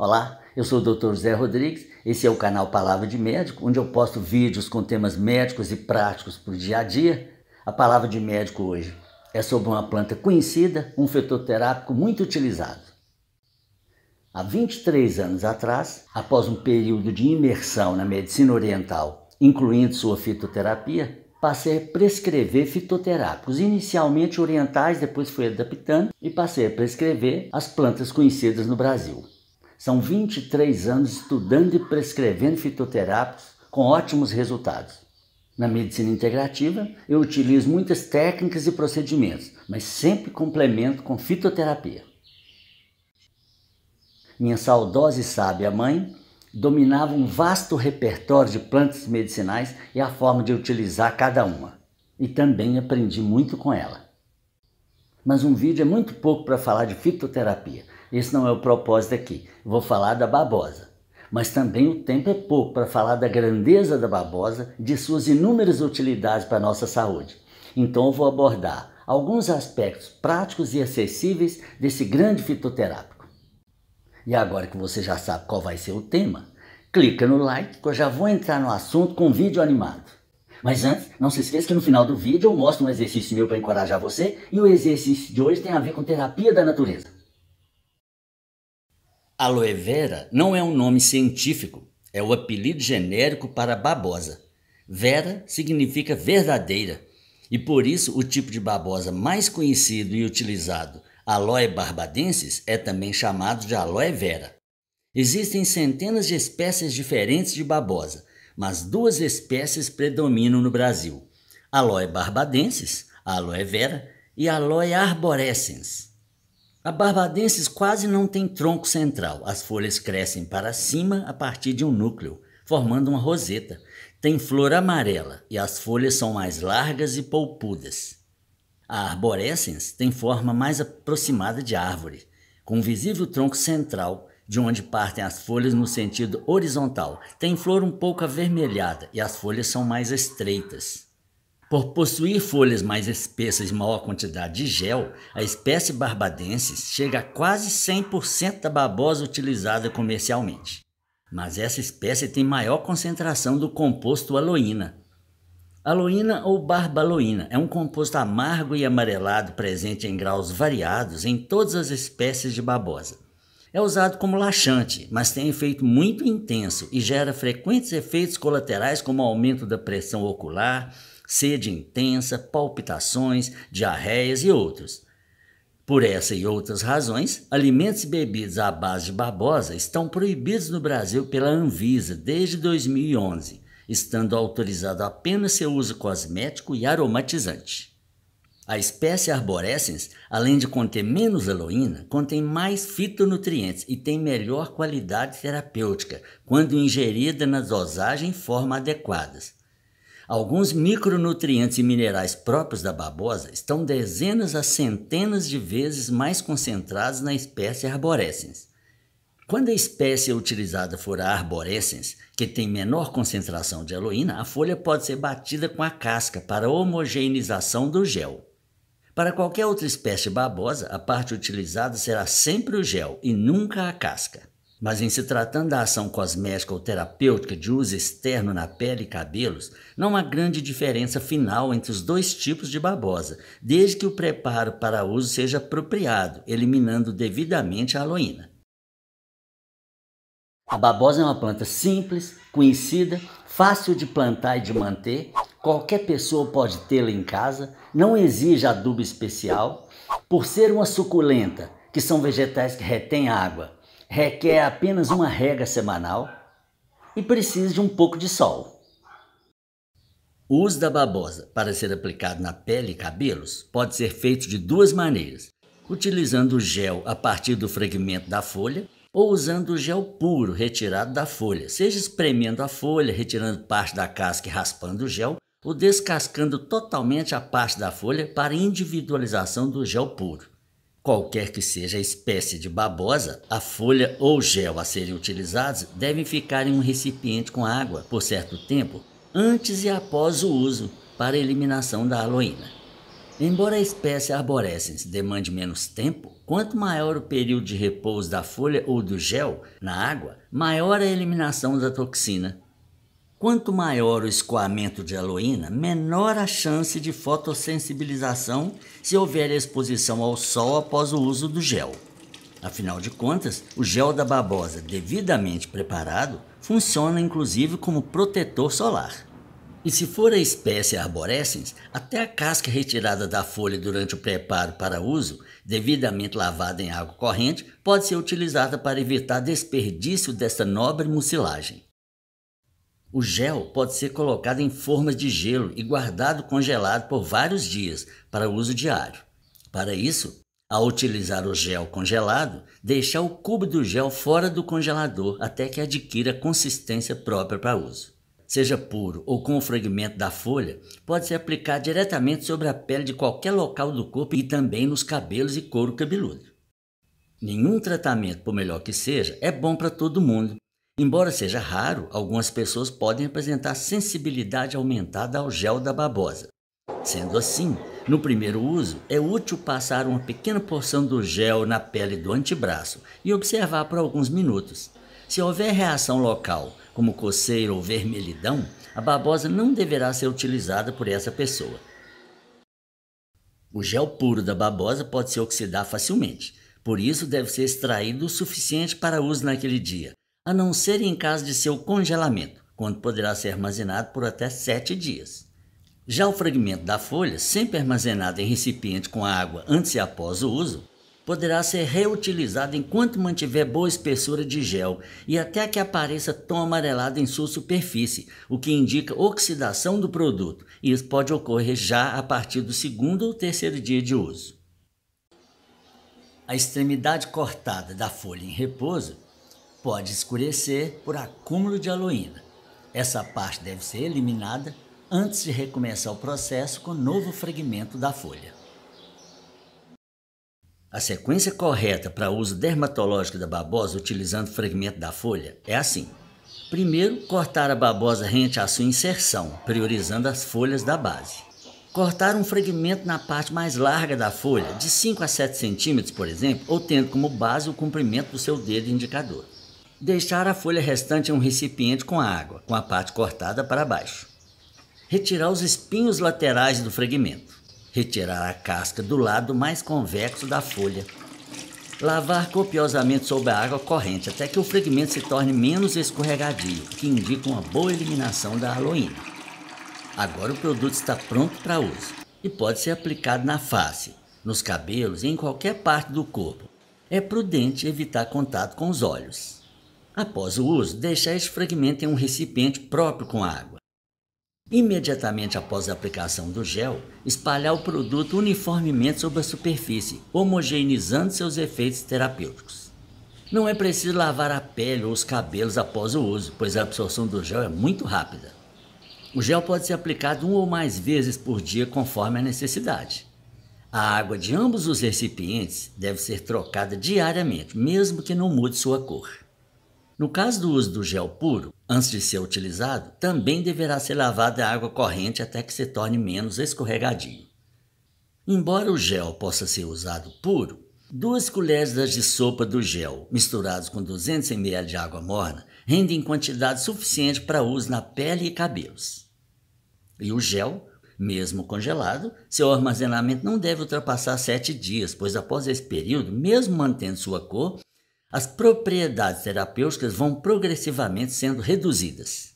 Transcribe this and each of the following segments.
Olá, eu sou o Dr. Zé Rodrigues, esse é o canal Palavra de Médico, onde eu posto vídeos com temas médicos e práticos para o dia a dia. A palavra de médico hoje é sobre uma planta conhecida, um fitoterápico muito utilizado. Há 23 anos atrás, após um período de imersão na medicina oriental, incluindo sua fitoterapia, passei a prescrever fitoterápicos, inicialmente orientais, depois fui adaptando e passei a prescrever as plantas conhecidas no Brasil. São 23 anos estudando e prescrevendo fitoterápicos com ótimos resultados. Na medicina integrativa, eu utilizo muitas técnicas e procedimentos, mas sempre complemento com fitoterapia. Minha saudosa e sábia mãe dominava um vasto repertório de plantas medicinais e a forma de utilizar cada uma. E também aprendi muito com ela. Mas um vídeo é muito pouco para falar de fitoterapia. Esse não é o propósito aqui. Vou falar da babosa. Mas também o tempo é pouco para falar da grandeza da babosa, de suas inúmeras utilidades para a nossa saúde. Então eu vou abordar alguns aspectos práticos e acessíveis desse grande fitoterápico. E agora que você já sabe qual vai ser o tema, clica no like que eu já vou entrar no assunto com um vídeo animado. Mas antes, não se esqueça que no final do vídeo eu mostro um exercício meu para encorajar você e o exercício de hoje tem a ver com terapia da natureza. Aloe vera não é um nome científico, é o apelido genérico para babosa. Vera significa verdadeira, e por isso o tipo de babosa mais conhecido e utilizado, Aloe barbadensis, é também chamado de aloe vera. Existem centenas de espécies diferentes de babosa, mas duas espécies predominam no Brasil: Aloe barbadensis, Aloe vera, e Aloe arborescens. A barbadenses quase não tem tronco central. As folhas crescem para cima a partir de um núcleo, formando uma roseta. Tem flor amarela e as folhas são mais largas e polpudas. A arborescens tem forma mais aproximada de árvore, com um visível tronco central, de onde partem as folhas no sentido horizontal. Tem flor um pouco avermelhada e as folhas são mais estreitas. Por possuir folhas mais espessas e maior quantidade de gel, a espécie barbadensis chega a quase 100% da babosa utilizada comercialmente. Mas essa espécie tem maior concentração do composto aloína. Aloína ou barbaloína é um composto amargo e amarelado presente em graus variados em todas as espécies de babosa. É usado como laxante, mas tem efeito muito intenso e gera frequentes efeitos colaterais como aumento da pressão ocular, sede intensa, palpitações, diarreias e outros. Por essa e outras razões, alimentos e bebidas à base de babosa estão proibidos no Brasil pela Anvisa desde 2011, estando autorizado apenas seu uso cosmético e aromatizante. A espécie arborescens, além de conter menos aloína, contém mais fitonutrientes e tem melhor qualidade terapêutica quando ingerida na dosagem e forma adequadas. Alguns micronutrientes e minerais próprios da babosa estão dezenas a centenas de vezes mais concentrados na espécie arborescens. Quando a espécie utilizada for a arborescens, que tem menor concentração de aloína, a folha pode ser batida com a casca para homogeneização do gel. Para qualquer outra espécie babosa, a parte utilizada será sempre o gel e nunca a casca. Mas em se tratando da ação cosmética ou terapêutica de uso externo na pele e cabelos, não há grande diferença final entre os dois tipos de babosa, desde que o preparo para uso seja apropriado, eliminando devidamente a aloína. A babosa é uma planta simples, conhecida, fácil de plantar e de manter, qualquer pessoa pode tê-la em casa, não exige adubo especial, por ser uma suculenta, que são vegetais que retêm água requer apenas uma rega semanal e precisa de um pouco de sol. O uso da babosa para ser aplicado na pele e cabelos pode ser feito de duas maneiras: utilizando o gel a partir do fragmento da folha ou usando o gel puro retirado da folha, seja espremendo a folha, retirando parte da casca e raspando o gel, ou descascando totalmente a parte da folha para individualização do gel puro. Qualquer que seja a espécie de babosa, a folha ou gel a serem utilizados devem ficar em um recipiente com água por certo tempo antes e após o uso para eliminação da aloína. Embora a espécie arborescens demande menos tempo, quanto maior o período de repouso da folha ou do gel na água, maior a eliminação da toxina, Quanto maior o escoamento de aloína, menor a chance de fotossensibilização se houver exposição ao sol após o uso do gel. Afinal de contas, o gel da babosa, devidamente preparado, funciona inclusive como protetor solar. E se for a espécie arborescens, até a casca retirada da folha durante o preparo para uso, devidamente lavada em água corrente, pode ser utilizada para evitar desperdício desta nobre mucilagem. O gel pode ser colocado em formas de gelo e guardado congelado por vários dias para uso diário. Para isso, ao utilizar o gel congelado, deixar o cubo do gel fora do congelador até que adquira consistência própria para uso. Seja puro ou com o fragmento da folha, pode ser aplicado diretamente sobre a pele de qualquer local do corpo e também nos cabelos e couro cabeludo. Nenhum tratamento, por melhor que seja, é bom para todo mundo, Embora seja raro, algumas pessoas podem apresentar sensibilidade aumentada ao gel da babosa. Sendo assim, no primeiro uso, é útil passar uma pequena porção do gel na pele do antebraço e observar por alguns minutos. Se houver reação local, como coceira ou vermelhidão, a babosa não deverá ser utilizada por essa pessoa. O gel puro da babosa pode se oxidar facilmente, por isso deve ser extraído o suficiente para uso naquele dia, a não ser em caso de seu congelamento, quando poderá ser armazenado por até 7 dias. Já o fragmento da folha, sempre armazenado em recipiente com água antes e após o uso, poderá ser reutilizado enquanto mantiver boa espessura de gel e até que apareça tom amarelado em sua superfície, o que indica oxidação do produto, e isso pode ocorrer já a partir do segundo ou terceiro dia de uso. A extremidade cortada da folha em repouso pode escurecer por acúmulo de aloína. Essa parte deve ser eliminada antes de recomeçar o processo com novo fragmento da folha. A sequência correta para uso dermatológico da babosa utilizando fragmento da folha é assim. Primeiro, cortar a babosa rente à sua inserção, priorizando as folhas da base. Cortar um fragmento na parte mais larga da folha, de 5 a 7 centímetros, por exemplo, ou tendo como base o comprimento do seu dedo indicador. Deixar a folha restante em um recipiente com água, com a parte cortada para baixo. Retirar os espinhos laterais do fragmento. Retirar a casca do lado mais convexo da folha. Lavar copiosamente sob a água corrente até que o fragmento se torne menos escorregadio, que indica uma boa eliminação da aloína. Agora o produto está pronto para uso e pode ser aplicado na face, nos cabelos e em qualquer parte do corpo. É prudente evitar contato com os olhos. Após o uso, deixe esse fragmento em um recipiente próprio com água. Imediatamente após a aplicação do gel, espalhar o produto uniformemente sobre a superfície, homogeneizando seus efeitos terapêuticos. Não é preciso lavar a pele ou os cabelos após o uso, pois a absorção do gel é muito rápida. O gel pode ser aplicado uma ou mais vezes por dia conforme a necessidade. A água de ambos os recipientes deve ser trocada diariamente, mesmo que não mude sua cor. No caso do uso do gel puro, antes de ser utilizado, também deverá ser lavado a água corrente até que se torne menos escorregadio. Embora o gel possa ser usado puro, duas colheres de sopa do gel misturados com 200 ml de água morna rendem quantidade suficiente para uso na pele e cabelos. E o gel, mesmo congelado, seu armazenamento não deve ultrapassar 7 dias, pois após esse período, mesmo mantendo sua cor, as propriedades terapêuticas vão progressivamente sendo reduzidas.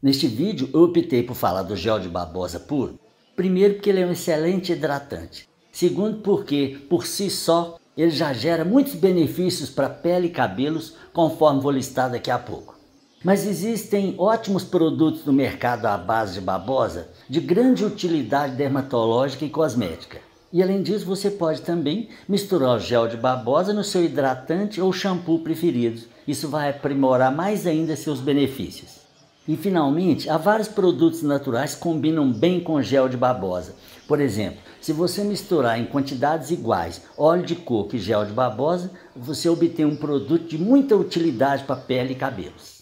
Neste vídeo, eu optei por falar do gel de babosa puro, primeiro porque ele é um excelente hidratante, segundo porque, por si só, ele já gera muitos benefícios para pele e cabelos, conforme vou listar daqui a pouco. Mas existem ótimos produtos no mercado à base de babosa de grande utilidade dermatológica e cosmética. E além disso, você pode também misturar o gel de babosa no seu hidratante ou shampoo preferido. Isso vai aprimorar mais ainda seus benefícios. E finalmente, há vários produtos naturais que combinam bem com gel de babosa. Por exemplo, se você misturar em quantidades iguais óleo de coco e gel de babosa, você obtém um produto de muita utilidade para pele e cabelos.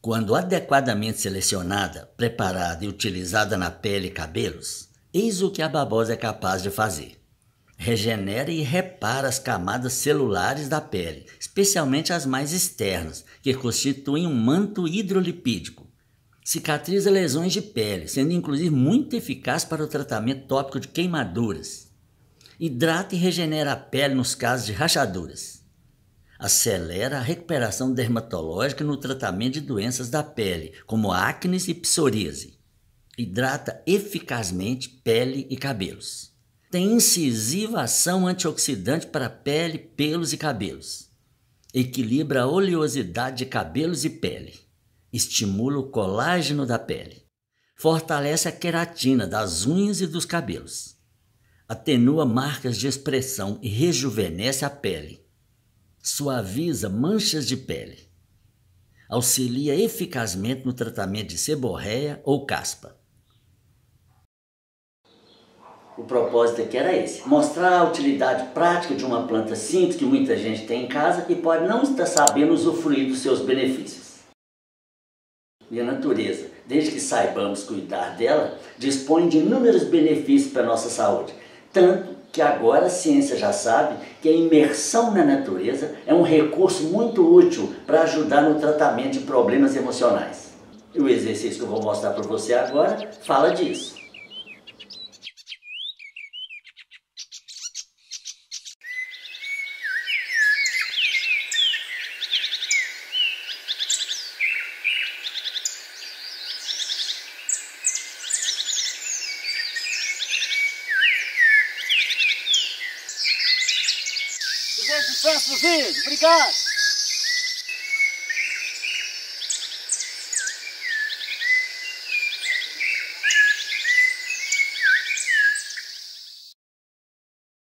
Quando adequadamente selecionada, preparada e utilizada na pele e cabelos, Eis o que a babosa é capaz de fazer. Regenera e repara as camadas celulares da pele, especialmente as mais externas, que constituem um manto hidrolipídico. Cicatriza lesões de pele, sendo inclusive muito eficaz para o tratamento tópico de queimaduras. Hidrata e regenera a pele nos casos de rachaduras acelera a recuperação dermatológica no tratamento de doenças da pele, como acne e psoríase hidrata eficazmente pele e cabelos. Tem incisiva ação antioxidante para pele, pelos e cabelos. Equilibra a oleosidade de cabelos e pele. Estimula o colágeno da pele. Fortalece a queratina das unhas e dos cabelos. Atenua marcas de expressão e rejuvenesce a pele. Suaviza manchas de pele auxilia eficazmente no tratamento de seborreia ou caspa. O propósito aqui era esse, mostrar a utilidade prática de uma planta simples que muita gente tem em casa e pode não estar sabendo usufruir dos seus benefícios. E a natureza, desde que saibamos cuidar dela, dispõe de inúmeros benefícios para a nossa saúde. Tanto que agora a ciência já sabe que a imersão na natureza é um recurso muito útil para ajudar no tratamento de problemas emocionais. E o exercício que eu vou mostrar para você agora fala disso. Peço-vos, obrigado.